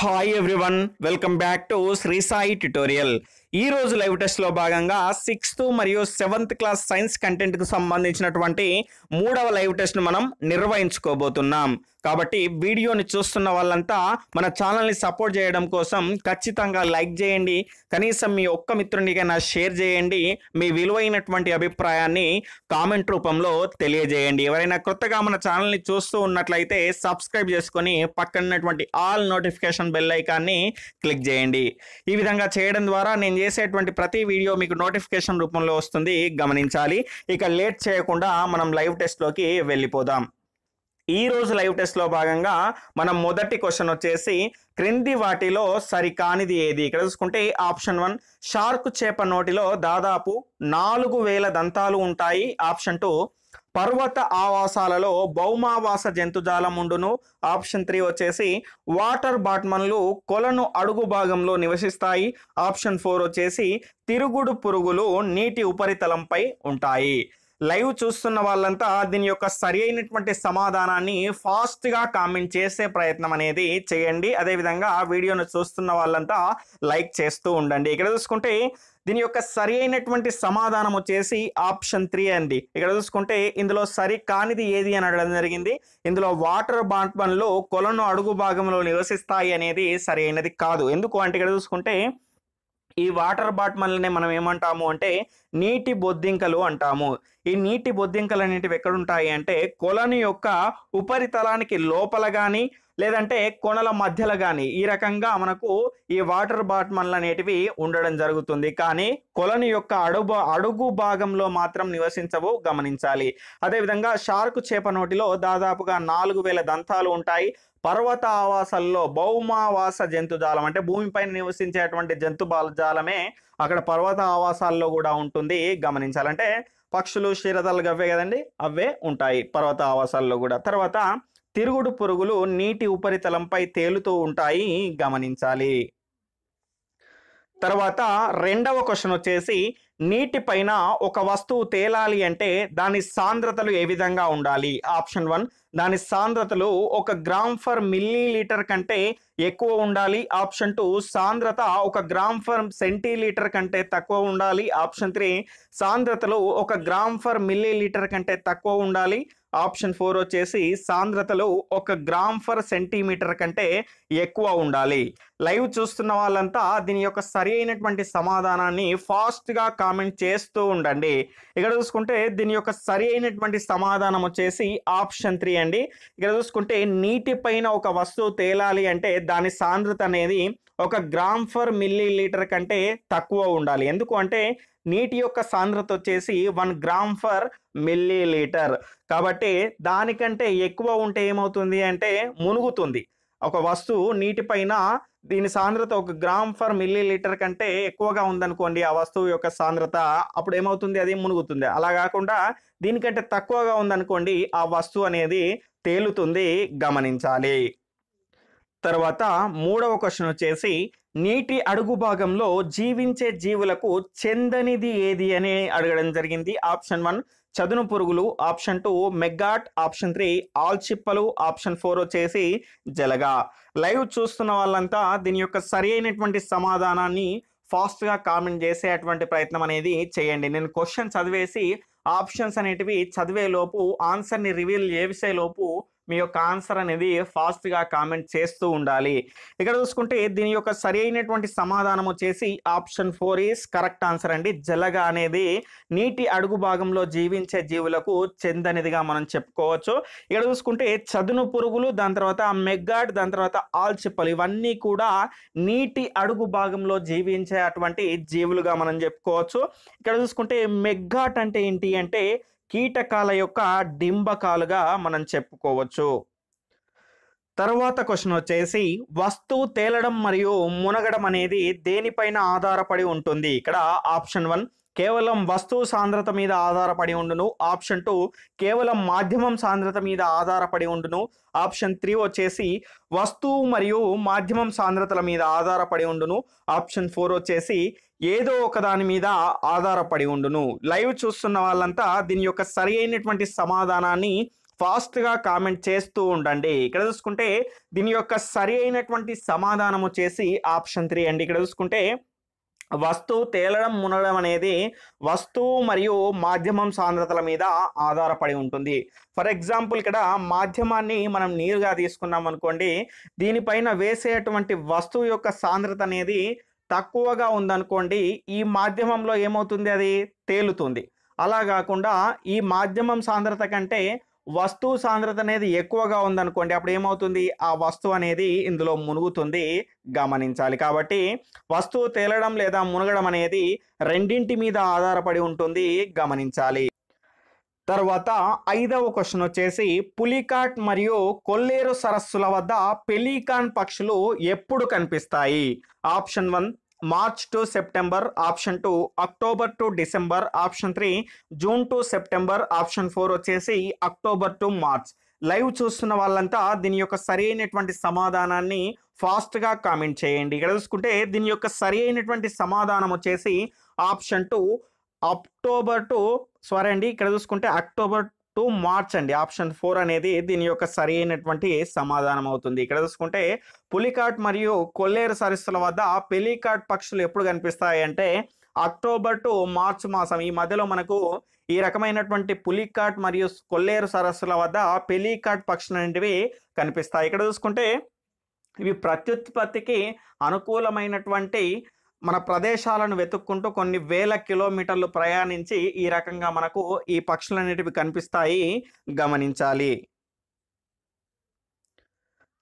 Hi everyone, welcome back to Sri Sai tutorial. ఈ రోజు live టెస్ట్లో భాగంగా సిక్స్త్ మరియు సెవెంత్ క్లాస్ సైన్స్ కంటెంట్కు సంబంధించినటువంటి మూడవ లైవ్ ను మనం నిర్వహించుకోబోతున్నాం కాబట్టి వీడియోని చూస్తున్న వాళ్ళంతా మన ఛానల్ని సపోర్ట్ చేయడం కోసం ఖచ్చితంగా లైక్ చేయండి కనీసం మీ ఒక్క మిత్రునికైనా షేర్ చేయండి మీ విలువైనటువంటి అభిప్రాయాన్ని కామెంట్ రూపంలో తెలియజేయండి ఎవరైనా కొత్తగా మన ఛానల్ని చూస్తూ ఉన్నట్లయితే సబ్స్క్రైబ్ చేసుకొని పక్కనటువంటి ఆల్ నోటిఫికేషన్ బెల్ ఐకాన్ని క్లిక్ చేయండి ఈ విధంగా చేయడం ద్వారా నేను చేసేటువంటి ప్రతి వీడియో మీకు నోటిఫికేషన్ రూపంలో వస్తుంది గమనించాలి ఇక లేట్ చేయకుండా మనం లైవ్ టెస్ట్లోకి వెళ్ళిపోదాం ఈ రోజు లైవ్ టెస్ట్లో భాగంగా మనం మొదటి క్వశ్చన్ వచ్చేసి క్రింది వాటిలో సరికానిది ఏది ఇక్కడ చూసుకుంటే ఆప్షన్ వన్ షార్క్ చేప నోటిలో దాదాపు నాలుగు వేల దంతాలు ఉంటాయి ఆప్షన్ టూ పర్వత ఆవాసాలలో భౌమావాస జంతుజాలం ఉండును ఆప్షన్ త్రీ వచ్చేసి వాటర్ బాట్మన్లు కొలను అడుగు భాగంలో నివసిస్తాయి ఆప్షన్ ఫోర్ వచ్చేసి తిరుగుడు పురుగులు నీటి ఉపరితలంపై ఉంటాయి లైవ్ చూస్తున్న వాళ్ళంతా దీని యొక్క సరి అయినటువంటి సమాధానాన్ని ఫాస్ట్గా కామెంట్ చేసే ప్రయత్నం అనేది చేయండి అదేవిధంగా వీడియోను చూస్తున్న వాళ్ళంతా లైక్ చేస్తూ ఉండండి ఇక్కడ చూసుకుంటే దీని యొక్క సరి అయినటువంటి సమాధానం వచ్చేసి ఆప్షన్ త్రీ అండి ఇక్కడ చూసుకుంటే ఇందులో సరి కానిది ఏది అని అడగడం జరిగింది ఇందులో వాటర్ బాంట్బన్లో కొలను అడుగు భాగంలో నివసిస్తాయి అనేది సరి అయినది కాదు ఎందుకు అంటే ఇక్కడ చూసుకుంటే ఈ వాటర్ బాట్మన్లనే మనం ఏమంటాము అంటే నీటి బొద్దింకలు అంటాము ఈ నీటి బొద్దింకలు అనేటివి ఎక్కడుంటాయి అంటే కొలను యొక్క ఉపరితలానికి లోపల కానీ లేదంటే కొనల మధ్యలో కానీ ఈ రకంగా మనకు ఈ వాటర్ బాట్మన్లు అనేటివి ఉండడం జరుగుతుంది కానీ కొలను యొక్క అడుగు అడుగు భాగంలో మాత్రం నివసించవు గమనించాలి అదేవిధంగా షార్క్ చేప నోటిలో దాదాపుగా నాలుగు వేల దంతాలు ఉంటాయి పర్వత ఆవాసాల్లో భౌమావాస జంతుజాలం అంటే భూమిపైన నివసించేటువంటి జంతు జాలమే అక్కడ పర్వత ఆవాసాల్లో కూడా ఉంటుంది గమనించాలంటే పక్షులు క్షీరతలు అవే కదండి అవే ఉంటాయి పర్వత ఆవాసాల్లో కూడా తర్వాత తిరుగుడు పురుగులు నీటి ఉపరితలంపై తేలుతూ ఉంటాయి గమనించాలి తర్వాత రెండవ క్వశ్చన్ వచ్చేసి నీటిపైన ఒక వస్తువు తేలాలి అంటే దాని సాంద్రతలు ఏ విధంగా ఉండాలి ఆప్షన్ వన్ దాని సాంద్రతలు ఒక గ్రామ్ ఫర్ మిల్లీ లీటర్ కంటే ఎక్కువ ఉండాలి ఆప్షన్ టూ సాంద్రత ఒక గ్రామ్ ఫర్ లీటర్ కంటే తక్కువ ఉండాలి ఆప్షన్ త్రీ సాంద్రతలు ఒక గ్రామ్ ఫర్ మిల్లీ లీటర్ కంటే తక్కువ ఉండాలి ఆప్షన్ ఫోర్ వచ్చేసి సాంద్రతలు ఒక గ్రామ్ ఫర్ సెంటీమీటర్ కంటే ఎక్కువ ఉండాలి లైవ్ చూస్తున్న వాళ్ళంతా దీని యొక్క సరి అయినటువంటి సమాధానాన్ని ఫాస్ట్గా కామెంట్ చేస్తూ ఉండండి ఇక్కడ చూసుకుంటే దీని యొక్క సరి అయినటువంటి సమాధానం వచ్చేసి ఆప్షన్ త్రీ అండి ఇక్కడ చూసుకుంటే నీటి పైన ఒక వస్తువు తేలాలి అంటే దాని సాంద్రత అనేది ఒక గ్రామ్ ఫర్ మిల్లీ లీటర్ కంటే తక్కువ ఉండాలి ఎందుకు అంటే నీటి యొక్క సాంద్రత వచ్చేసి one gram per millilitre కాబట్టి దానికంటే ఎక్కువ ఉంటే ఏమవుతుంది అంటే మునుగుతుంది ఒక వస్తువు నీటిపైన దీని సాంద్రత ఒక గ్రామ్ ఫర్ మిల్లీ లీటర్ కంటే ఎక్కువగా ఉందనుకోండి ఆ వస్తువు యొక్క సాంద్రత అప్పుడు ఏమవుతుంది అది మునుగుతుంది అలా కాకుండా దీనికంటే తక్కువగా ఉందనుకోండి ఆ వస్తువు అనేది తేలుతుంది గమనించాలి తర్వాత మూడవ క్వశ్చన్ వచ్చేసి నీటి అడుగు భాగంలో జీవించే జీవులకు చెందనిది ఏది అని అడగడం జరిగింది ఆప్షన్ వన్ చదును పురుగులు option two maggot option three ఆల్చిప్పలు ఆప్షన్ ఫోర్ వచ్చేసి జలగా లైవ్ చూస్తున్న వాళ్ళంతా దీని యొక్క సరి అయినటువంటి సమాధానాన్ని ఫాస్ట్గా కామెంట్ చేసేటువంటి ప్రయత్నం అనేది చేయండి నేను క్వశ్చన్ చదివేసి ఆప్షన్స్ అనేటివి చదివేలోపు ఆన్సర్ని రివీల్ చేసేలోపు మీ యొక్క ఆన్సర్ అనేది ఫాస్ట్గా కామెంట్ చేస్తూ ఉండాలి ఇక్కడ చూసుకుంటే దీని యొక్క సరి అయినటువంటి సమాధానం వచ్చేసి option four is correct answer అండి జలగ అనేది నీటి అడుగు భాగంలో జీవించే జీవులకు చెందనిదిగా మనం చెప్పుకోవచ్చు ఇక్కడ చూసుకుంటే చదును పురుగులు దాని తర్వాత మెగ్గాడ్ దాని తర్వాత ఆల్చిప్పలు ఇవన్నీ కూడా నీటి అడుగు భాగంలో జీవించే అటువంటి జీవులుగా మనం చెప్పుకోవచ్చు ఇక్కడ చూసుకుంటే మెగ్గాట్ అంటే ఏంటి అంటే కీటకాల యొక్క డింబకాలుగా మనం చెప్పుకోవచ్చు తర్వాత క్వశ్చన్ వచ్చేసి వస్తువు తేలడం మరియు మునగడం అనేది దేనిపైన ఆధారపడి ఉంటుంది ఇక్కడ ఆప్షన్ వన్ కేవలం వస్తువు సాంద్రత మీద ఆధారపడి ఉండును ఆప్షన్ టూ కేవలం మాధ్యమం సాంద్రత మీద ఆధారపడి ఉండును ఆప్షన్ త్రీ వచ్చేసి వస్తువు మరియు మాధ్యమం సాంద్రతల మీద ఆధారపడి ఉండును ఆప్షన్ ఫోర్ వచ్చేసి ఏదో ఒక దాని మీద ఆధారపడి ఉండును లైవ్ చూస్తున్న వాళ్ళంతా దీని యొక్క సరి అయినటువంటి సమాధానాన్ని ఫాస్ట్గా కామెంట్ చేస్తూ ఉండండి ఇక్కడ చూసుకుంటే దీని యొక్క సరి అయినటువంటి సమాధానం వచ్చేసి ఆప్షన్ త్రీ అండి ఇక్కడ చూసుకుంటే వస్తువు తేలడం మునడం అనేది వస్తువు మరియు మాధ్యమం సాంద్రతల మీద ఆధారపడి ఉంటుంది ఫర్ ఎగ్జాంపుల్ ఇక్కడ మాధ్యమాన్ని మనం నీరుగా తీసుకున్నాం అనుకోండి దీనిపైన వేసేటువంటి వస్తువు యొక్క సాంద్రత అనేది తక్కువగా ఉందనుకోండి ఈ మాధ్యమంలో ఏమవుతుంది అది తేలుతుంది అలా కాకుండా ఈ మాధ్యమం సాంద్రత కంటే వస్తువు సాంద్రత అనేది ఎక్కువగా ఉందనుకోండి అప్పుడు ఏమవుతుంది ఆ వస్తువు అనేది ఇందులో మునుగుతుంది గమనించాలి కాబట్టి వస్తువు తేలడం లేదా మునగడం అనేది రెండింటి మీద ఆధారపడి ఉంటుంది గమనించాలి తర్వాత ఐదవ క్వశ్చన్ వచ్చేసి పులికాట్ మరియు కొల్లేరు సరస్సుల వద్ద పెలికాన్ పక్షులు ఎప్పుడు కనిపిస్తాయి option one March to September option two October to December option three June to September option four వచ్చేసి అక్టోబర్ టు మార్చ్ లైవ్ చూస్తున్న వాళ్ళంతా దీని యొక్క సరి అయినటువంటి సమాధానాన్ని ఫాస్ట్గా కామెంట్ చేయండి ఇక్కడ చూసుకుంటే దీని యొక్క సరి అయినటువంటి సమాధానం వచ్చేసి option two October to sorry అండి ఇక్కడ చూసుకుంటే అక్టోబర్ టు మార్చ్ అండి ఆప్షన్ ఫోర్ అనేది దీని యొక్క సరి అయినటువంటి సమాధానం అవుతుంది ఇక్కడ చూసుకుంటే పులికాట్ మరియు కొల్లేరు సరస్సుల వద్ద పెలికాట్ పక్షులు ఎప్పుడు కనిపిస్తాయి అంటే అక్టోబర్ టు మార్చ్ మాసం ఈ మధ్యలో మనకు ఈ రకమైనటువంటి పులికాట్ మరియు కొల్లేరు సరస్సుల వద్ద పెలికాట్ పక్షులు అనేవి కనిపిస్తాయి ఇక్కడ చూసుకుంటే ఇవి ప్రత్యుత్పత్తికి అనుకూలమైనటువంటి మన ప్రదేశాలను వెతుక్కుంటూ కొన్ని వేల కిలోమీటర్లు ప్రయాణించి ఈ రకంగా మనకు ఈ పక్షులనేటివి కనిపిస్తాయి గమనించాలి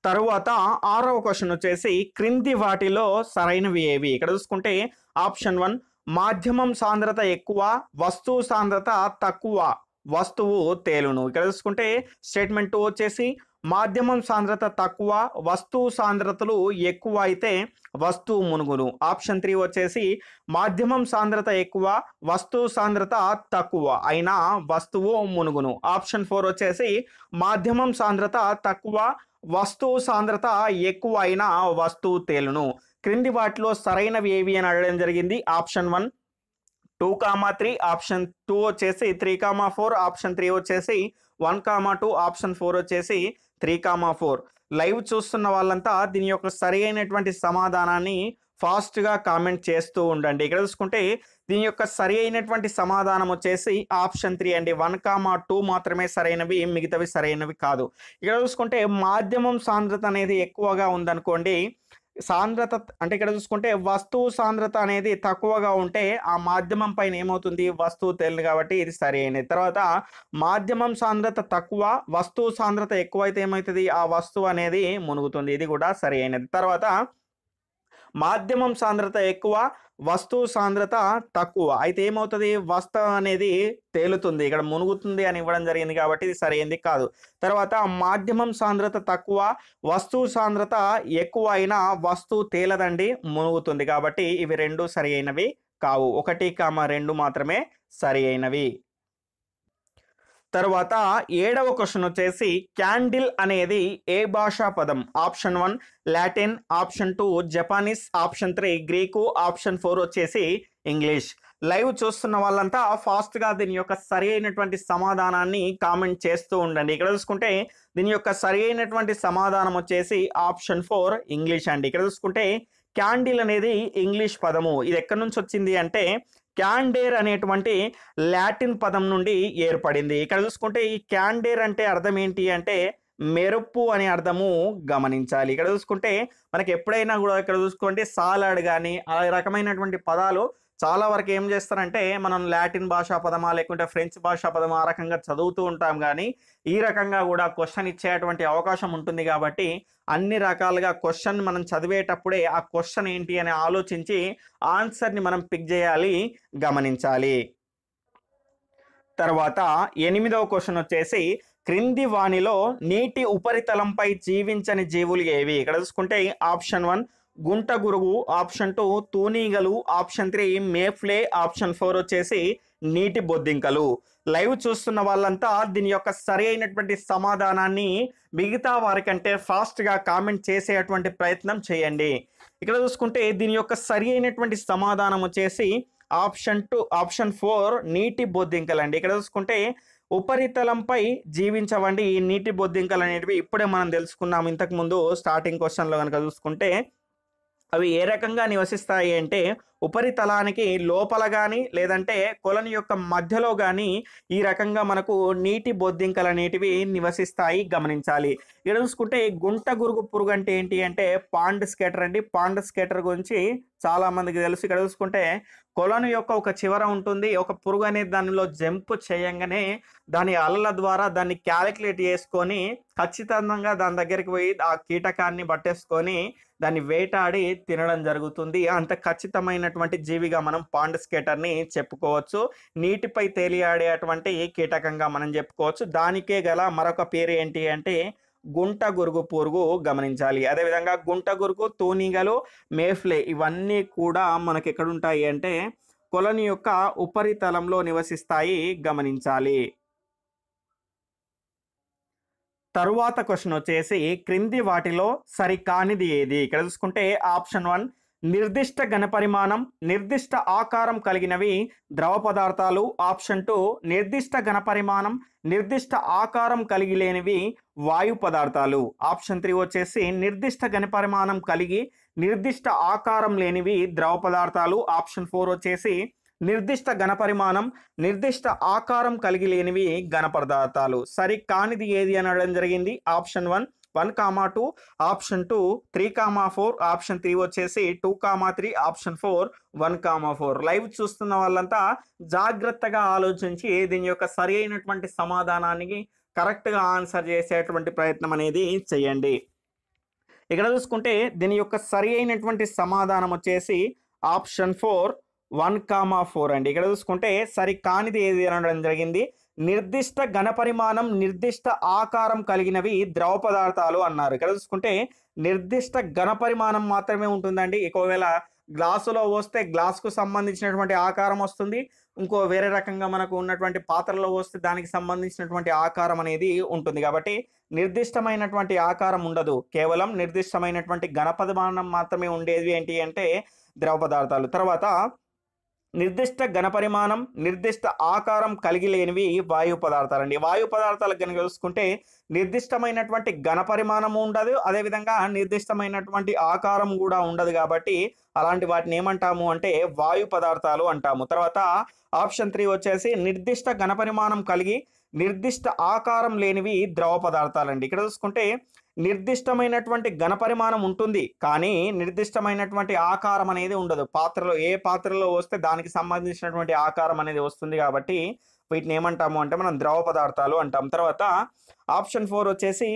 తరువాత ఆరవ క్వశ్చన్ వచ్చేసి క్రింది వాటిలో సరైనవి ఏవి ఇక్కడ చూసుకుంటే ఆప్షన్ వన్ మాధ్యమం సాంద్రత ఎక్కువ వస్తువు సాంద్రత తక్కువ వస్తువు తేలును ఇక్కడ చూసుకుంటే స్టేట్మెంట్ టూ వచ్చేసి మాధ్యమం సాంద్రత తక్కువ వస్తువు సాంద్రతలు ఎక్కువ అయితే వస్తువు మునుగులు ఆప్షన్ త్రీ వచ్చేసి మాధ్యమం సాంద్రత ఎక్కువ వస్తువు సాంద్రత తక్కువ అయినా వస్తువు మునుగును ఆప్షన్ ఫోర్ వచ్చేసి మాధ్యమం సాంద్రత తక్కువ వస్తువు సాంద్రత ఎక్కువ అయినా వస్తువు తేలును క్రింది వాటిలో సరైనవి ఏవి అని అడగడం జరిగింది option one two comma three option two వచ్చేసి three comma four option three వచ్చేసి one comma two option four వచ్చేసి త్రీ కామా ఫోర్ లైవ్ చూస్తున్న వాళ్ళంతా దీని యొక్క సరి అయినటువంటి సమాధానాన్ని ఫాస్ట్గా కామెంట్ చేస్తూ ఉండండి ఇక్కడ చూసుకుంటే దీని యొక్క సరి అయినటువంటి సమాధానం వచ్చేసి ఆప్షన్ త్రీ అండి వన్ కామా టూ మాత్రమే సరైనవి మిగతావి సరైనవి కాదు ఇక్కడ చూసుకుంటే మాధ్యమం సాంద్రత అనేది ఎక్కువగా ఉందనుకోండి సాంద్రత అంటే ఇక్కడ చూసుకుంటే వస్తువు సాంద్రత అనేది తక్కువగా ఉంటే ఆ మాధ్యమం పైన ఏమవుతుంది వస్తువు తేలింది కాబట్టి ఇది సరి అయినది తర్వాత మాధ్యమం సాంద్రత తక్కువ వస్తువు సాంద్రత ఎక్కువైతే ఏమవుతుంది ఆ వస్తువు అనేది మునుగుతుంది ఇది కూడా సరి అయినది తర్వాత మాధ్యమం సాంద్రత ఎక్కువ వస్తువు సాంద్రత తక్కువ అయితే ఏమవుతుంది వస్త అనేది తేలుతుంది ఇక్కడ మునుగుతుంది అని ఇవ్వడం జరిగింది కాబట్టి ఇది సరైనది కాదు తర్వాత మాధ్యమం సాంద్రత తక్కువ వస్తువు సాంద్రత ఎక్కువ అయినా వస్తువు తేలదండి మునుగుతుంది కాబట్టి ఇవి రెండు సరి అయినవి కావు ఒకటి కామ రెండు మాత్రమే సరి అయినవి తర్వాత ఏడవ క్వశ్చన్ వచ్చేసి క్యాండిల్ అనేది ఏ భాషా పదం option one Latin option two Japanese option three Greek option four వచ్చేసి ఇంగ్లీష్ లైవ్ చూస్తున్న వాళ్ళంతా ఫాస్ట్గా దీని యొక్క సరి అయినటువంటి సమాధానాన్ని కామెంట్ చేస్తూ ఉండండి ఇక్కడ చూసుకుంటే దీని యొక్క సరి అయినటువంటి సమాధానం వచ్చేసి ఆప్షన్ ఫోర్ ఇంగ్లీష్ అండి ఇక్కడ చూసుకుంటే క్యాండిల్ అనేది ఇంగ్లీష్ పదము ఇది ఎక్కడి నుంచి వచ్చింది అంటే క్యాండేర్ అనేటువంటి లాటిన్ పదం నుండి ఏర్పడింది ఇక్కడ చూసుకుంటే ఈ క్యాండేర్ అంటే అర్థం ఏంటి అంటే మెరుపు అనే అర్థము గమనించాలి ఇక్కడ చూసుకుంటే మనకి ఎప్పుడైనా కూడా ఇక్కడ చూసుకోండి సాలాడ్ కానీ ఆ రకమైనటువంటి పదాలు చాలా వరకు ఏం చేస్తారంటే మనం లాటిన్ భాషా పదమా లేకుంటే ఫ్రెంచ్ భాషా పదమా ఆ రకంగా చదువుతూ ఉంటాం కానీ ఈ రకంగా కూడా క్వశ్చన్ ఇచ్చేటువంటి అవకాశం ఉంటుంది కాబట్టి అన్ని రకాలుగా క్వశ్చన్ మనం చదివేటప్పుడే ఆ క్వశ్చన్ ఏంటి అని ఆలోచించి ఆన్సర్ని మనం పిక్ చేయాలి గమనించాలి తర్వాత ఎనిమిదవ క్వశ్చన్ వచ్చేసి క్రింది వాణిలో నీటి ఉపరితలంపై జీవించని జీవులు ఏవి ఇక్కడ చూసుకుంటే ఆప్షన్ వన్ గుంటగురుగు ఆప్షన్ టూ తూనీగలు option three mayfly option four వచ్చేసి నీటి బొద్దింకలు లైవ్ చూస్తున్న వాళ్ళంతా దీని యొక్క సరి అయినటువంటి సమాధానాన్ని మిగతా వారికంటే ఫాస్ట్గా కామెంట్ చేసేటువంటి ప్రయత్నం చేయండి ఇక్కడ చూసుకుంటే దీని యొక్క సరి అయినటువంటి సమాధానం వచ్చేసి ఆప్షన్ టూ ఆప్షన్ ఫోర్ నీటి బొద్దింకలు అండి ఇక్కడ చూసుకుంటే ఉపరితలంపై జీవించవండి ఈ నీటి బొద్దింకలు అనేటివి ఇప్పుడే మనం తెలుసుకున్నాం ఇంతకుముందు స్టార్టింగ్ క్వశ్చన్లో కనుక చూసుకుంటే అవి ఏ రకంగా నివసిస్తాయి అంటే ఉపరితలానికి లోపల కానీ లేదంటే కొలను యొక్క మధ్యలో కానీ ఈ రకంగా మనకు నీటి బొద్దింకలు అనేటివి నివసిస్తాయి గమనించాలి ఇక్కడ చూసుకుంటే గుంట గురుగు పురుగు అంటే ఏంటి అంటే పాండ్ స్కేటర్ అండి పాండ్ స్కేటర్ గురించి చాలా మందికి తెలుసు ఇక్కడ చూసుకుంటే కొలను యొక్క ఒక చివర ఉంటుంది ఒక పురుగు అనేది దానిలో జంప్ చేయంగానే దాని అలల ద్వారా దాన్ని క్యాలిక్యులేట్ చేసుకొని ఖచ్చితంగా దాని దగ్గరికి పోయి ఆ కీటకాన్ని పట్టేసుకొని దాన్ని వేటాడి తినడం జరుగుతుంది అంత ఖచ్చితమైనటువంటి జీవిగా మనం పాండస్కేటర్ని చెప్పుకోవచ్చు నీటిపై తేలియాడేటువంటి కీటకంగా మనం చెప్పుకోవచ్చు దానికే గల మరొక పేరు ఏంటి అంటే గుంట గురుగు పొరుగు గమనించాలి అదేవిధంగా గుంట గురుగు తోనీగలు మేఫ్లే ఇవన్నీ కూడా మనకి ఉంటాయి అంటే కొలను యొక్క ఉపరితలంలో నివసిస్తాయి గమనించాలి తరువాత క్వశ్చన్ వచ్చేసి క్రింది వాటిలో సరికానిది ఏది ఇక్కడ చూసుకుంటే ఆప్షన్ వన్ నిర్దిష్ట ఘనపరిమాణం నిర్దిష్ట ఆకారం కలిగినవి ద్రవ పదార్థాలు ఆప్షన్ టూ నిర్దిష్ట ఘనపరిమాణం నిర్దిష్ట ఆకారం కలిగి లేనివి వాయు పదార్థాలు ఆప్షన్ త్రీ వచ్చేసి నిర్దిష్ట ఘనపరిమాణం కలిగి నిర్దిష్ట ఆకారం లేనివి ద్రవ పదార్థాలు ఆప్షన్ ఫోర్ వచ్చేసి నిర్దిష్ట ఘనపరిమాణం నిర్దిష్ట ఆకారం కలిగి లేనివి ఘన పదార్థాలు సరి కానిది ఏది అని అడగడం జరిగింది option one one comma two option two three comma four option three వచ్చేసి two comma three option four one comma four live చూస్తున్న వాళ్ళంతా జాగ్రత్తగా ఆలోచించి దీని యొక్క సరి అయినటువంటి సమాధానానికి కరెక్ట్గా ఆన్సర్ చేసేటువంటి ప్రయత్నం అనేది చేయండి ఇక్కడ చూసుకుంటే దీని యొక్క సరి అయినటువంటి సమాధానం వచ్చేసి option four one comma four అండి ఇక్కడ చూసుకుంటే సరి కానిది ఏది అనడం జరిగింది నిర్దిష్ట ఘనపరిమాణం నిర్దిష్ట ఆకారం కలిగినవి ద్రవ పదార్థాలు అన్నారు ఇక్కడ చూసుకుంటే నిర్దిష్ట ఘనపరిమాణం మాత్రమే ఉంటుందండి ఒకవేళ గ్లాసులో వస్తే గ్లాసుకు సంబంధించినటువంటి ఆకారం వస్తుంది ఇంకో వేరే రకంగా మనకు ఉన్నటువంటి పాత్రలో వస్తే దానికి సంబంధించినటువంటి ఆకారం అనేది ఉంటుంది కాబట్టి నిర్దిష్టమైనటువంటి ఆకారం ఉండదు కేవలం నిర్దిష్టమైనటువంటి ఘనపరిమాణం మాత్రమే ఉండేది ఏంటి అంటే ద్రవ పదార్థాలు తర్వాత నిర్దిష్ట ఘనపరిమాణం నిర్దిష్ట ఆకారం కలిగి లేనివి వాయు పదార్థాలండి వాయు పదార్థాలు కనుక చూసుకుంటే నిర్దిష్టమైనటువంటి ఘనపరిమాణము ఉండదు అదేవిధంగా నిర్దిష్టమైనటువంటి ఆకారం కూడా ఉండదు కాబట్టి అలాంటి వాటిని ఏమంటాము అంటే వాయు పదార్థాలు అంటాము తర్వాత ఆప్షన్ త్రీ వచ్చేసి నిర్దిష్ట ఘనపరిమాణం కలిగి నిర్దిష్ట ఆకారం లేనివి ద్రవ పదార్థాలు అండి ఇక్కడ చూసుకుంటే నిర్దిష్టమైనటువంటి ఘనపరిమాణం ఉంటుంది కానీ నిర్దిష్టమైనటువంటి ఆకారం అనేది ఉండదు పాత్రలో ఏ పాత్రలో వస్తే దానికి సంబంధించినటువంటి ఆకారం అనేది వస్తుంది కాబట్టి వీటిని ఏమంటాము అంటే మనం ద్రవ పదార్థాలు అంటాం తర్వాత ఆప్షన్ ఫోర్ వచ్చేసి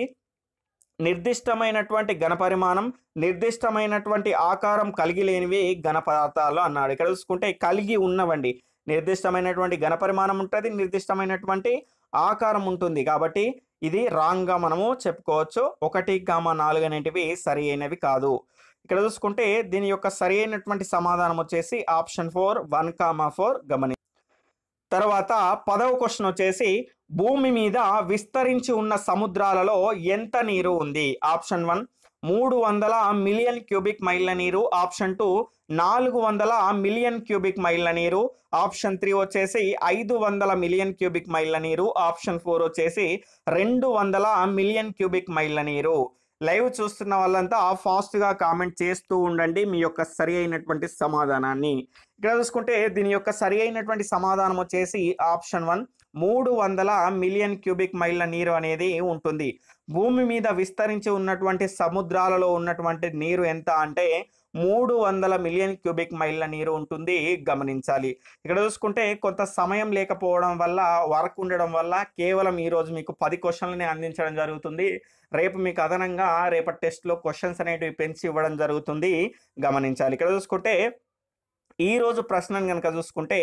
నిర్దిష్టమైనటువంటి ఘనపరిమాణం నిర్దిష్టమైనటువంటి ఆకారం కలిగి లేనివి ఘన పదార్థాలు అన్నాడు ఇక్కడ చూసుకుంటే కలిగి ఉన్నవండి నిర్దిష్టమైనటువంటి ఘనపరిమాణం ఉంటుంది నిర్దిష్టమైనటువంటి ఆకారం ఉంటుంది కాబట్టి ఇది రాంగ్గా మనము చెప్పుకోవచ్చు ఒకటి కామ నాలుగు అనేటివి సరి అయినవి కాదు ఇక్కడ చూసుకుంటే దీని యొక్క సరి అయినటువంటి సమాధానం వచ్చేసి option four one comma four గమని తర్వాత పదవ క్వశ్చన్ వచ్చేసి భూమి మీద విస్తరించి ఉన్న సముద్రాలలో ఎంత నీరు ఉంది ఆప్షన్ వన్ మూడు వందల మిలియన్ క్యూబిక్ మైళ్ళ నీరు ఆప్షన్ టూ నాలుగు వందల మిలియన్ క్యూబిక్ మైళ్ళ నీరు ఆప్షన్ త్రీ వచ్చేసి ఐదు వందల మిలియన్ క్యూబిక్ మైళ్ళ నీరు ఆప్షన్ ఫోర్ వచ్చేసి రెండు వందల మిలియన్ క్యూబిక్ మైళ్ళ నీరు లైవ్ చూస్తున్న వాళ్ళంతా ఫాస్ట్గా కామెంట్ చేస్తూ ఉండండి మీ యొక్క సరి అయినటువంటి సమాధానాన్ని ఇక్కడ చూసుకుంటే దీని యొక్క సరి అయినటువంటి సమాధానం వచ్చేసి ఆప్షన్ వన్ మూడు వందల మిలియన్ క్యూబిక్ మైళ్ళ నీరు అనేది ఉంటుంది భూమి మీద విస్తరించి ఉన్నటువంటి సముద్రాలలో ఉన్నటువంటి నీరు ఎంత అంటే మూడు వందల మిలియన్ క్యూబిక్ మైళ్ళ నీరు ఉంటుంది గమనించాలి ఇక్కడ చూసుకుంటే కొంత సమయం లేకపోవడం వల్ల వర్క్ ఉండడం వల్ల కేవలం ఈరోజు మీకు పది క్వశ్చన్లని అందించడం జరుగుతుంది రేపు మీకు అదనంగా రేపటి టెస్ట్లో క్వశ్చన్స్ అనేటివి పెంచి ఇవ్వడం జరుగుతుంది గమనించాలి ఇక్కడ చూసుకుంటే ఈరోజు ప్రశ్నను కనుక చూసుకుంటే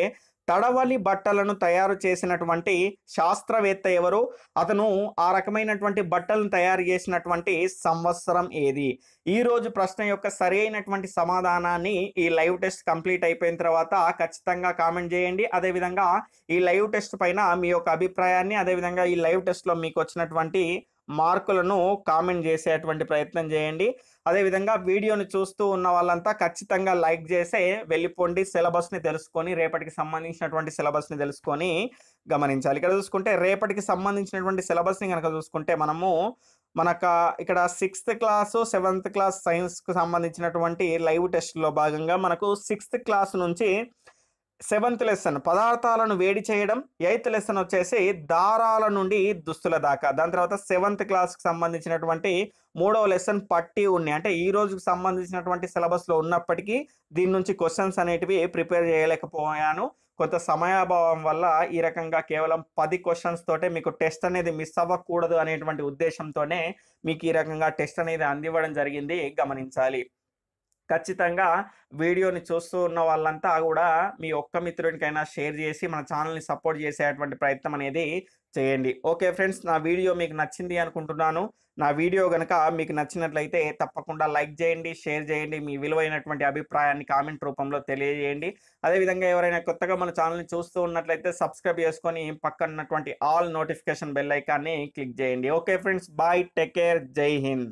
తడవలి బట్టలను తయారు చేసినటువంటి శాస్త్రవేత్త ఎవరు అతను ఆ రకమైనటువంటి బట్టలను తయారు చేసినటువంటి సంవత్సరం ఏది ఈ రోజు ప్రశ్న యొక్క సరి అయినటువంటి సమాధానాన్ని ఈ లైవ్ టెస్ట్ కంప్లీట్ అయిపోయిన తర్వాత ఖచ్చితంగా కామెంట్ చేయండి అదేవిధంగా ఈ లైవ్ టెస్ట్ పైన మీ యొక్క అభిప్రాయాన్ని అదేవిధంగా ఈ లైవ్ టెస్ట్లో మీకు వచ్చినటువంటి మార్కులను కామెంట్ చేసేటువంటి ప్రయత్నం చేయండి అదేవిధంగా వీడియోని చూస్తూ ఉన్న వాళ్ళంతా ఖచ్చితంగా లైక్ చేసే వెళ్ళిపోండి సిలబస్ని తెలుసుకొని రేపటికి సంబంధించినటువంటి సిలబస్ని తెలుసుకొని గమనించాలి ఇక్కడ చూసుకుంటే రేపటికి సంబంధించినటువంటి సిలబస్ని కనుక చూసుకుంటే మనము మనక ఇక్కడ సిక్స్త్ క్లాసు సెవెంత్ క్లాస్ సైన్స్కు సంబంధించినటువంటి లైవ్ టెస్ట్లో భాగంగా మనకు సిక్స్త్ క్లాస్ నుంచి సెవెంత్ లెసన్ పదార్థాలను వేడి చేయడం ఎయిత్ లెసన్ వచ్చేసి దారాల నుండి దుస్తుల దాకా దాని తర్వాత సెవెంత్ క్లాస్కి సంబంధించినటువంటి మూడవ లెసన్ పట్టి ఉన్నాయి అంటే ఈ రోజుకు సంబంధించినటువంటి సిలబస్లో ఉన్నప్పటికీ దీని నుంచి క్వశ్చన్స్ అనేటివి ప్రిపేర్ చేయలేకపోయాను కొంత సమయాభావం వల్ల ఈ రకంగా కేవలం పది క్వశ్చన్స్ తోటే మీకు టెస్ట్ అనేది మిస్ అవ్వకూడదు అనేటువంటి ఉద్దేశంతోనే మీకు ఈ రకంగా టెస్ట్ అనేది అందివ్వడం జరిగింది గమనించాలి ఖచ్చితంగా వీడియోని చూస్తూ ఉన్న వాళ్ళంతా కూడా మీ ఒక్క మిత్రుడికైనా షేర్ చేసి మన ఛానల్ని సపోర్ట్ చేసేటువంటి ప్రయత్నం అనేది చేయండి ఓకే ఫ్రెండ్స్ నా వీడియో మీకు నచ్చింది అనుకుంటున్నాను నా వీడియో కనుక మీకు నచ్చినట్లయితే తప్పకుండా లైక్ చేయండి షేర్ చేయండి మీ విలువైనటువంటి అభిప్రాయాన్ని కామెంట్ రూపంలో తెలియజేయండి అదేవిధంగా ఎవరైనా కొత్తగా మన ఛానల్ని చూస్తూ ఉన్నట్లయితే సబ్స్క్రైబ్ చేసుకొని పక్కనటువంటి ఆల్ నోటిఫికేషన్ బెల్ ఐకాన్ని క్లిక్ చేయండి okay friends bye take care జై హింద్